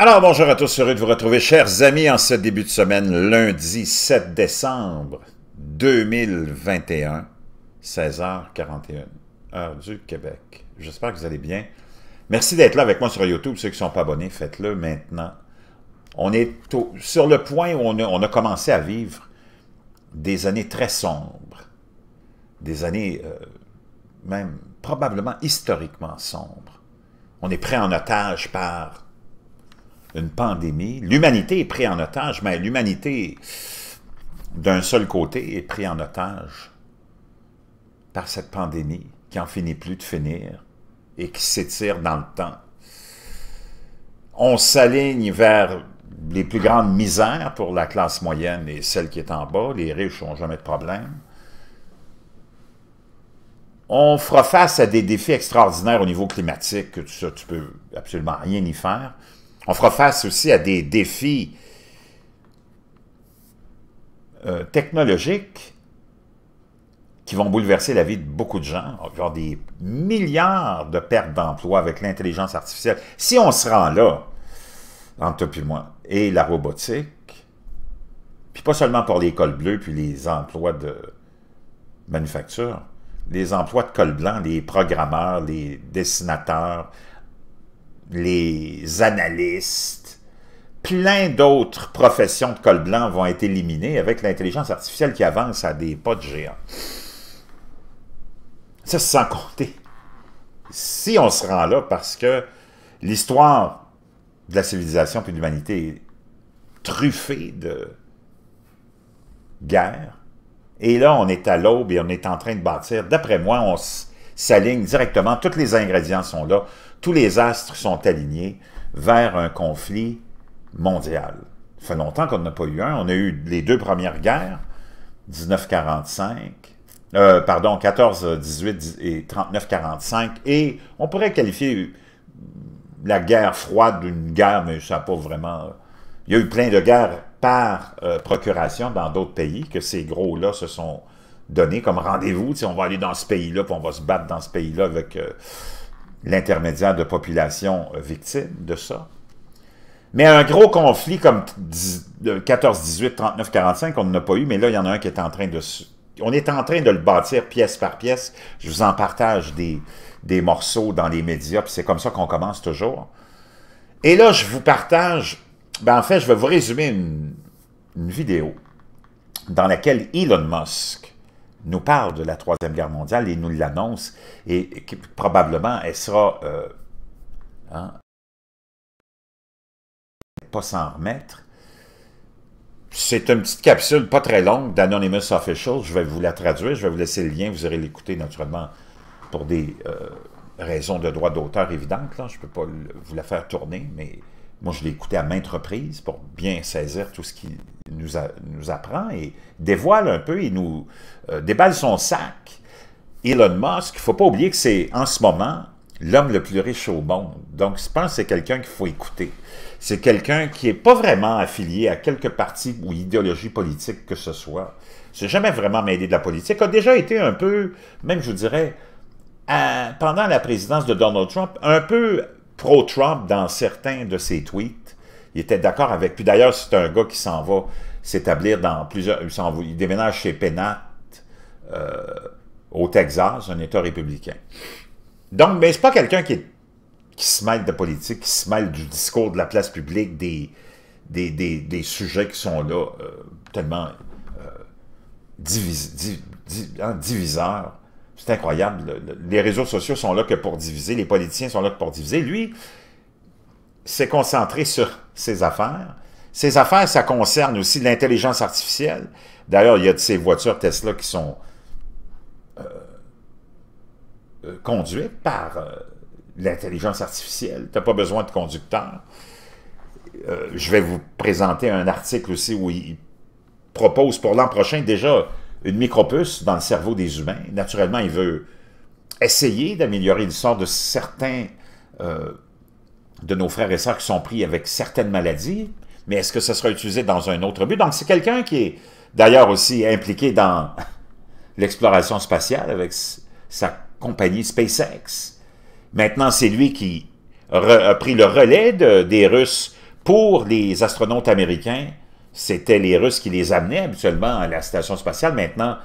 Alors bonjour à tous, heureux de vous retrouver, chers amis, en ce début de semaine, lundi 7 décembre 2021, 16h41, heure du Québec. J'espère que vous allez bien. Merci d'être là avec moi sur YouTube. Ceux qui ne sont pas abonnés, faites-le maintenant. On est sur le point où on a, commencé à vivre des années très sombres, des années euh, même probablement historiquement sombres. On est pris en otage par une pandémie. L'humanité est prise en otage, mais l'humanité, d'un seul côté, est prise en otage par cette pandémie qui en finit plus de finir et qui s'étire dans le temps. On s'aligne vers les plus grandes misères pour la classe moyenne et celle qui est en bas. Les riches n'ont jamais de problème. On fera face à des défis extraordinaires au niveau climatique, que tu, tu peux absolument rien y faire. On fera face aussi à des défis euh, technologiques qui vont bouleverser la vie de beaucoup de gens. On va avoir des milliards de pertes d'emplois avec l'intelligence artificielle. Si on se rend là, entre toi et moi, et la robotique, puis pas seulement pour les cols bleus, puis les emplois de manufacture, les emplois de cols blancs, les programmeurs, les dessinateurs, les analystes, plein d'autres professions de col blanc vont être éliminées avec l'intelligence artificielle qui avance à des pas de géant. Ça, sans compter. Si on se rend là, parce que l'histoire de la civilisation et de l'humanité est truffée de guerres, et là, on est à l'aube et on est en train de bâtir. D'après moi, on se S'aligne directement. Tous les ingrédients sont là. Tous les astres sont alignés vers un conflit mondial. Ça fait longtemps qu'on n'a pas eu un. On a eu les deux premières guerres, 1945, euh, pardon, 14-18 et 39-45, et on pourrait qualifier la guerre froide d'une guerre, mais ça n'a pas vraiment... Il y a eu plein de guerres par euh, procuration dans d'autres pays que ces gros-là se sont donné comme rendez-vous. On va aller dans ce pays-là, puis on va se battre dans ce pays-là avec euh, l'intermédiaire de population euh, victime de ça. Mais un gros conflit comme 14, 18, 39, 45, on n'a pas eu, mais là, il y en a un qui est en train de... On est en train de le bâtir pièce par pièce. Je vous en partage des, des morceaux dans les médias, puis c'est comme ça qu'on commence toujours. Et là, je vous partage... Ben, en fait, je vais vous résumer une vidéo dans laquelle Elon Musk nous parle de la Troisième Guerre mondiale et nous l'annonce, et, probablement elle sera euh, hein, pas s'en remettre. C'est une petite capsule pas très longue d'Anonymous Official. Je vais vous la traduire, je vais vous laisser le lien, vous irez l'écouter naturellement pour des euh, raisons de droit d'auteur évidentes. Je ne peux pas vous la faire tourner, mais moi, je l'ai écouté à maintes reprises pour bien saisir tout ce qu'il nous, nous apprend et dévoile un peu, il nous euh, déballe son sac. Elon Musk, il ne faut pas oublier que c'est en ce moment l'homme le plus riche au monde. Donc, je pense que c'est quelqu'un qu'il faut écouter. C'est quelqu'un qui n'est pas vraiment affilié à quelque parti ou idéologie politique que ce soit. C'est jamais vraiment mêlé de la politique. Il A déjà été un peu, même je vous dirais, pendant la présidence de Donald Trump, un peu pro-Trump dans certains de ses tweets. Il était d'accord avec. Puis d'ailleurs, c'est un gars qui s'en va s'établir dans plusieurs... Il, déménage chez Pennant euh, au Texas, un État républicain. Donc, mais c'est pas quelqu'un qui, qui, se mêle de politique, qui se mêle du discours de la place publique, des, des, sujets qui sont là, euh, tellement euh, hein, diviseurs. C'est incroyable. les réseaux sociaux sont là que pour diviser, les politiciens sont là que pour diviser. Lui s'est concentré sur ses affaires. Ses affaires, ça concerne aussi l'intelligence artificielle. D'ailleurs, il y a de ces voitures Tesla qui sont euh, euh, conduites par euh, l'intelligence artificielle. Tu n'as pas besoin de conducteur. je vais vous présenter un article aussi où il propose pour l'an prochain déjà une micropuce dans le cerveau des humains. Naturellement, il veut essayer d'améliorer le sort de certains euh, de nos frères et sœurs qui sont pris avec certaines maladies, mais est-ce que ça sera utilisé dans un autre but? Donc, c'est quelqu'un qui est d'ailleurs aussi impliqué dans l'exploration spatiale avec sa compagnie SpaceX. Maintenant, c'est lui qui a pris le relais des Russes pour les astronautes américains c'était les Russes qui les amenaient habituellement à la station spatiale. Maintenant,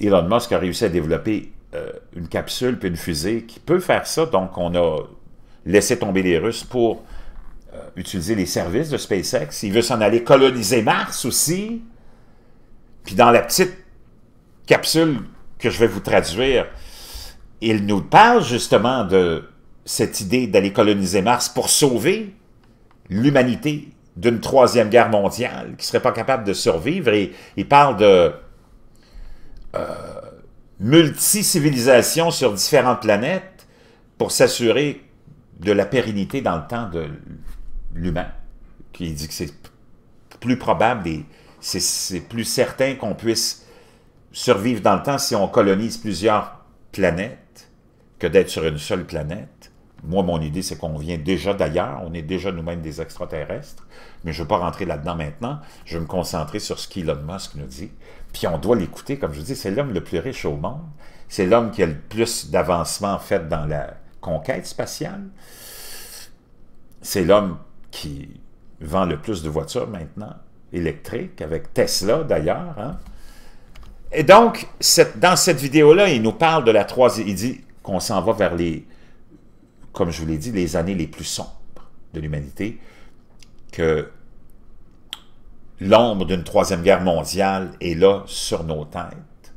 Elon Musk a réussi à développer euh, une capsule puis une fusée qui peut faire ça. Donc, on a laissé tomber les Russes pour euh, utiliser les services de SpaceX. Il veut s'en aller coloniser Mars aussi. Puis dans la petite capsule que je vais vous traduire, il nous parle justement de cette idée d'aller coloniser Mars pour sauver l'humanité d'une troisième guerre mondiale, qui ne serait pas capable de survivre. Et il parle de euh, multi-civilisations sur différentes planètes pour s'assurer de la pérennité dans le temps de l'humain. Qui dit que c'est plus probable et c'est plus certain qu'on puisse survivre dans le temps si on colonise plusieurs planètes que d'être sur une seule planète. Moi, mon idée, c'est qu'on vient déjà d'ailleurs, on est déjà nous-mêmes des extraterrestres, mais je ne veux pas rentrer là-dedans maintenant, je vais me concentrer sur ce qu'Elon Musk nous dit, puis on doit l'écouter, comme je dis, c'est l'homme le plus riche au monde, c'est l'homme qui a le plus d'avancement fait dans la conquête spatiale, c'est l'homme qui vend le plus de voitures maintenant, électriques, avec Tesla d'ailleurs, hein. Et donc, dans cette vidéo-là, il nous parle de la troisième, il dit qu'on s'en va vers les comme je vous l'ai dit, les années les plus sombres de l'humanité, que l'ombre d'une troisième guerre mondiale est là sur nos têtes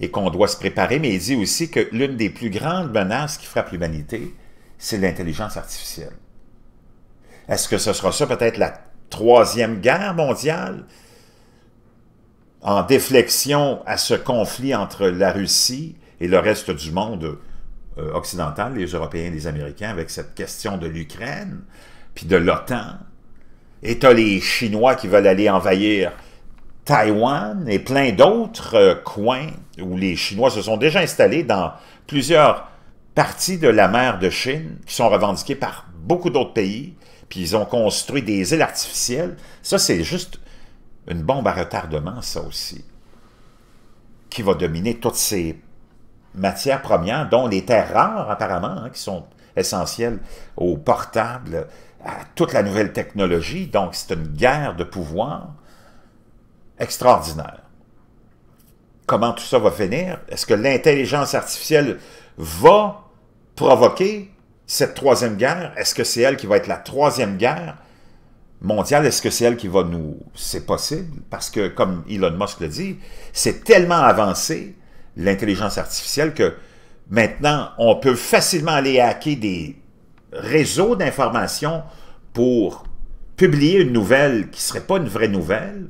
et qu'on doit se préparer, mais il dit aussi que l'une des plus grandes menaces qui frappe l'humanité, c'est l'intelligence artificielle. Est-ce que ce sera ça peut-être la troisième guerre mondiale en déflexion à ce conflit entre la Russie et le reste du monde euh, occidentale, les Européens et les Américains, avec cette question de l'Ukraine, puis de l'OTAN. Et tu les Chinois qui veulent aller envahir Taïwan et plein d'autres euh, coins où les Chinois se sont déjà installés dans plusieurs parties de la mer de Chine qui sont revendiquées par beaucoup d'autres pays, puis ils ont construit des îles artificielles. Ça, c'est juste une bombe à retardement, ça aussi, qui va dominer toutes ces matières premières, dont les terres rares apparemment, hein, qui sont essentielles aux portables, à toute la nouvelle technologie. Donc, c'est une guerre de pouvoir extraordinaire. Comment tout ça va finir? Est-ce que l'intelligence artificielle va provoquer cette troisième guerre? Est-ce que c'est elle qui va être la troisième guerre mondiale? Est-ce que c'est elle qui va nous... C'est possible, parce que, comme Elon Musk le dit, c'est tellement avancé l'intelligence artificielle que maintenant, on peut facilement aller hacker des réseaux d'informations pour publier une nouvelle qui ne serait pas une vraie nouvelle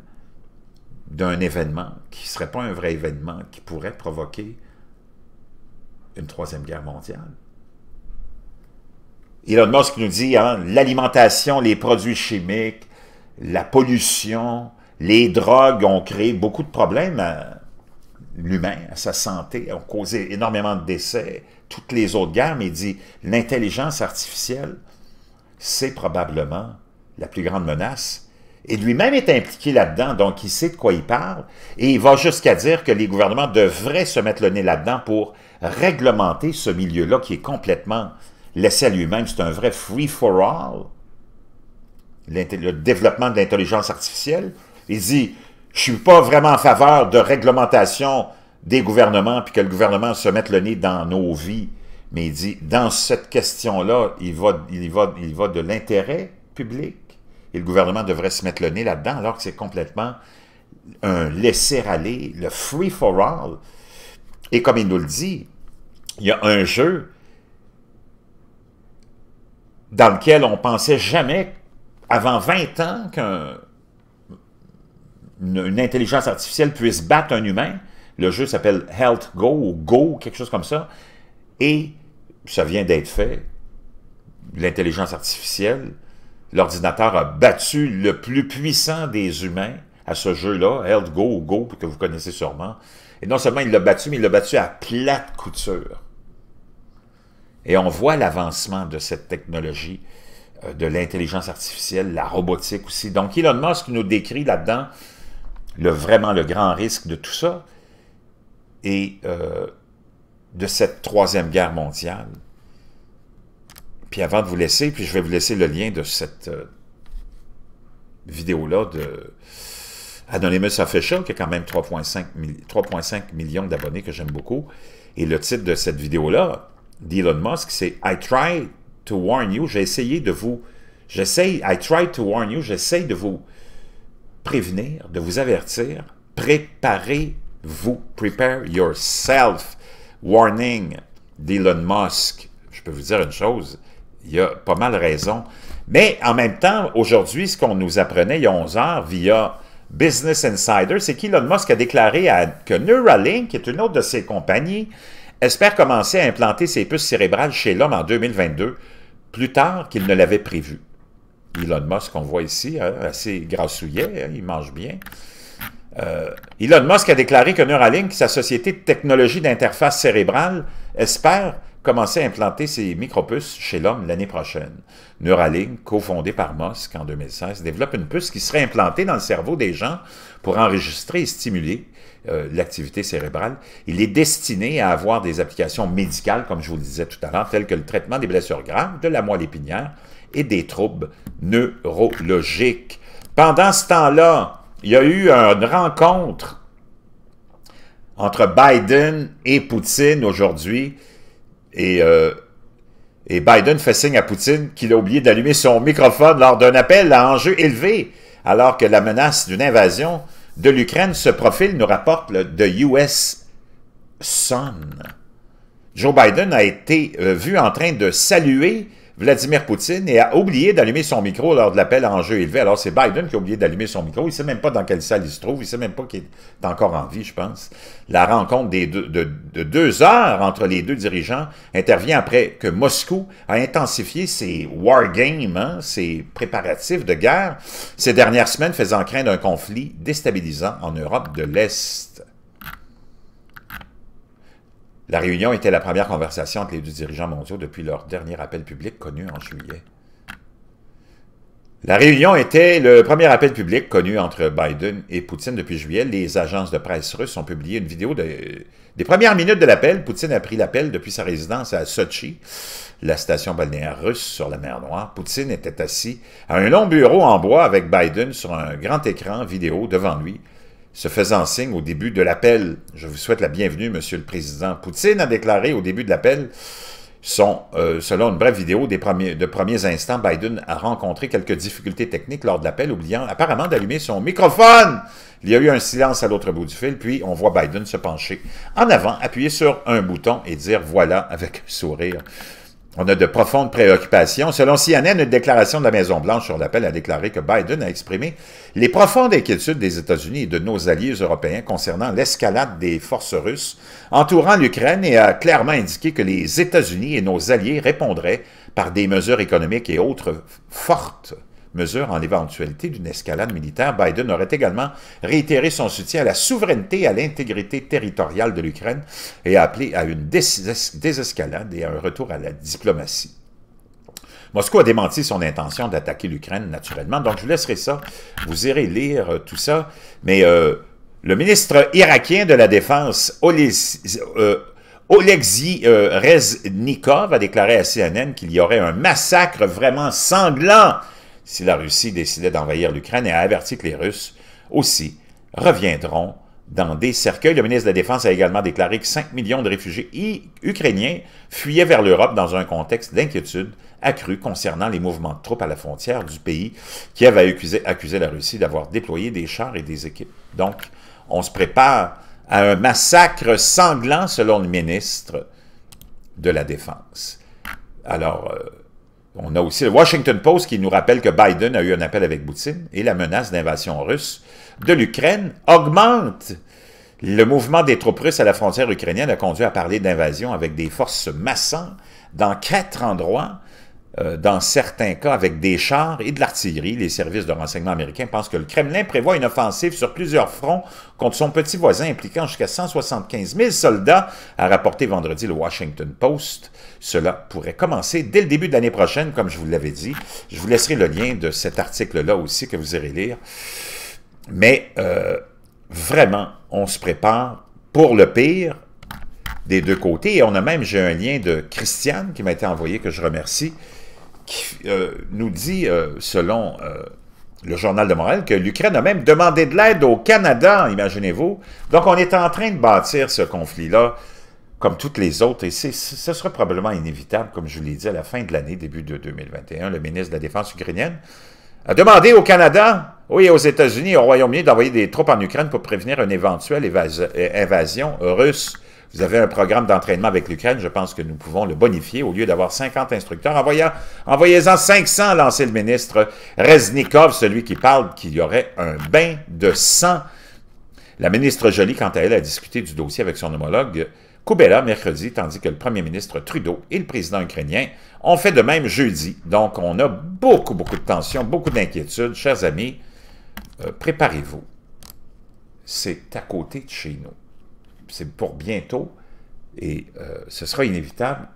d'un événement, qui ne serait pas un vrai événement, qui pourrait provoquer une troisième guerre mondiale. Elon Musk nous dit hein, l'alimentation, les produits chimiques, la pollution, les drogues ont créé beaucoup de problèmes à, l'humain, sa santé, ont causé énormément de décès, toutes les autres guerres, mais il dit l'intelligence artificielle, c'est probablement la plus grande menace. Et lui-même est impliqué là-dedans, donc il sait de quoi il parle, et il va jusqu'à dire que les gouvernements devraient se mettre le nez là-dedans pour réglementer ce milieu-là qui est complètement laissé à lui-même. C'est un vrai free-for-all, le développement de l'intelligence artificielle. Il dit, je suis pas vraiment en faveur de réglementation des gouvernements, puis que le gouvernement se mette le nez dans nos vies. Mais il dit, dans cette question-là, il va, il, va, il va de l'intérêt public. Et le gouvernement devrait se mettre le nez là-dedans, alors que c'est complètement un laisser-aller, le free-for-all. Et comme il nous le dit, il y a un jeu dans lequel on pensait jamais, avant 20 ans, qu'un une, intelligence artificielle puisse battre un humain. Le jeu s'appelle Health Go ou Go, quelque chose comme ça. Et ça vient d'être fait. L'intelligence artificielle, l'ordinateur a battu le plus puissant des humains à ce jeu-là, Health Go ou Go, que vous connaissez sûrement. Et non seulement il l'a battu, mais il l'a battu à plate couture. Et on voit l'avancement de cette technologie, euh, de l'intelligence artificielle, la robotique aussi. Donc Elon Musk nous décrit là-dedans le, vraiment le grand risque de tout ça et euh, de cette troisième guerre mondiale. Puis avant de vous laisser, puis je vais vous laisser le lien de cette euh, vidéo-là de Anonymous Official, qui a quand même 3,5 millions d'abonnés, que j'aime beaucoup. Et le titre de cette vidéo-là, d'Elon Musk, c'est « I try to warn you », j'ai essayé de vous... J'essaye, I try to warn you, j'essaye de vous prévenir, de vous avertir. Préparez-vous. Prepare yourself. Warning d'Elon Musk. Je peux vous dire une chose, il a pas mal de raisons. Mais en même temps, aujourd'hui, ce qu'on nous apprenait il y a 11 heures via Business Insider, c'est qu'Elon Musk a déclaré que Neuralink, qui est une autre de ses compagnies, espère commencer à implanter ses puces cérébrales chez l'homme en 2022, plus tard qu'il ne l'avait prévu. Elon Musk qu'on voit ici, hein, assez grassouillet, hein, il mange bien. Euh, Elon Musk a déclaré que Neuralink, sa société de technologie d'interface cérébrale, espère commencer à implanter ses micropuces chez l'homme l'année prochaine. Neuralink, cofondée par Musk en 2016, développe une puce qui serait implantée dans le cerveau des gens pour enregistrer et stimuler euh, l'activité cérébrale. Il est destiné à avoir des applications médicales, comme je vous le disais tout à l'heure, telles que le traitement des blessures graves, de la moelle épinière et des troubles neurologiques. Pendant ce temps-là, il y a eu une rencontre entre Biden et Poutine aujourd'hui. Et, euh, Biden fait signe à Poutine qu'il a oublié d'allumer son microphone lors d'un appel à enjeu élevé, alors que la menace d'une invasion de l'Ukraine ce profil nous rapporte le The US Sun. Joe Biden a été euh, vu en train de saluer Vladimir Poutine et a oublié d'allumer son micro lors de l'appel en jeu élevé. Alors, c'est Biden qui a oublié d'allumer son micro. Il ne sait même pas dans quelle salle il se trouve. Il ne sait même pas qu'il est encore en vie, je pense. La rencontre de, deux heures entre les deux dirigeants intervient après que Moscou a intensifié ses war games, hein, ses préparatifs de guerre, ces dernières semaines faisant craindre un conflit déstabilisant en Europe de l'Est. La réunion était la première conversation entre les deux dirigeants mondiaux depuis leur dernier appel public connu en juillet. La réunion était le premier appel public connu entre Biden et Poutine depuis juillet. Les agences de presse russes ont publié une vidéo des premières minutes de l'appel. Poutine a pris l'appel depuis sa résidence à Sochi, la station balnéaire russe sur la mer Noire. Poutine était assis à un long bureau en bois avec Biden sur un grand écran vidéo devant lui se faisant signe au début de l'appel. Je vous souhaite la bienvenue, Monsieur le Président. Poutine a déclaré au début de l'appel euh, selon une brève vidéo des de premiers instants, Biden a rencontré quelques difficultés techniques lors de l'appel, oubliant apparemment d'allumer son microphone. Il y a eu un silence à l'autre bout du fil, puis on voit Biden se pencher en avant, appuyer sur un bouton et dire voilà avec un sourire. On a de profondes préoccupations. Selon CNN, une déclaration de la Maison-Blanche sur l'appel a déclaré que Biden a exprimé les profondes inquiétudes des États-Unis et de nos alliés européens concernant l'escalade des forces russes entourant l'Ukraine et a clairement indiqué que les États-Unis et nos alliés répondraient par des mesures économiques et autres fortes mesure en éventualité d'une escalade militaire, Biden aurait également réitéré son soutien à la souveraineté et à l'intégrité territoriale de l'Ukraine et appelé à une désescalade et à un retour à la diplomatie. Moscou a démenti son intention d'attaquer l'Ukraine naturellement, donc je vous laisserai ça, vous irez lire euh, tout ça, mais euh, le ministre irakien de la Défense, Olis, euh, Reznikov a déclaré à CNN qu'il y aurait un massacre vraiment sanglant si la Russie décidait d'envahir l'Ukraine et a averti que les Russes aussi reviendront dans des cercueils. Le ministre de la Défense a également déclaré que 5 millions de réfugiés ukrainiens fuyaient vers l'Europe dans un contexte d'inquiétude accrue concernant les mouvements de troupes à la frontière du pays qui avait accusé, accusé la Russie d'avoir déployé des chars et des équipes. Donc, on se prépare à un massacre sanglant, selon le ministre de la Défense. Alors, euh, on a aussi le Washington Post qui nous rappelle que Biden a eu un appel avec Poutine et la menace d'invasion russe de l'Ukraine augmente. Le mouvement des troupes russes à la frontière ukrainienne a conduit à parler d'invasion avec des forces massant dans quatre endroits euh, dans certains cas avec des chars et de l'artillerie. Les services de renseignement américains pensent que le Kremlin prévoit une offensive sur plusieurs fronts contre son petit voisin impliquant jusqu'à 175 000 soldats, a rapporté vendredi le Washington Post. Cela pourrait commencer dès le début de l'année prochaine, comme je vous l'avais dit. Je vous laisserai le lien de cet article-là aussi que vous irez lire. Mais euh, vraiment, on se prépare pour le pire des deux côtés. Et on a même, j'ai un lien de Christiane qui m'a été envoyé, que je remercie, qui euh, nous dit, euh, selon euh, le Journal de Montréal, que l'Ukraine a même demandé de l'aide au Canada, imaginez-vous. Donc, on est en train de bâtir ce conflit-là, comme toutes les autres, et ce sera probablement inévitable, comme je vous l'ai dit, à la fin de l'année, début de 2021, le ministre de la Défense ukrainienne a demandé au Canada, oui, aux États-Unis et au Royaume-Uni d'envoyer des troupes en Ukraine pour prévenir une éventuelle invasion russe. Vous avez un programme d'entraînement avec l'Ukraine, je pense que nous pouvons le bonifier. Au lieu d'avoir 50 instructeurs, envoyez-en 500, lancé le ministre Reznikov, celui qui parle qu'il y aurait un bain de sang. La ministre Jolie, quant à elle, a discuté du dossier avec son homologue Kubela mercredi, tandis que le premier ministre Trudeau et le président ukrainien ont fait de même jeudi. Donc, on a beaucoup, beaucoup de tensions, beaucoup d'inquiétudes. Chers amis, euh, préparez-vous. C'est à côté de chez nous c'est pour bientôt, et euh, ce sera inévitable.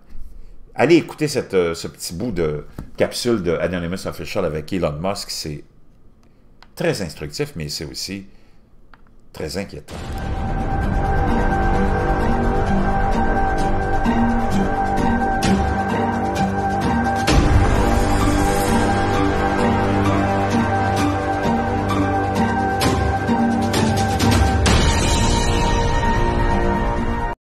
Allez écouter cette, euh, ce petit bout de capsule de Anonymous Official avec Elon Musk, c'est très instructif, mais c'est aussi très inquiétant.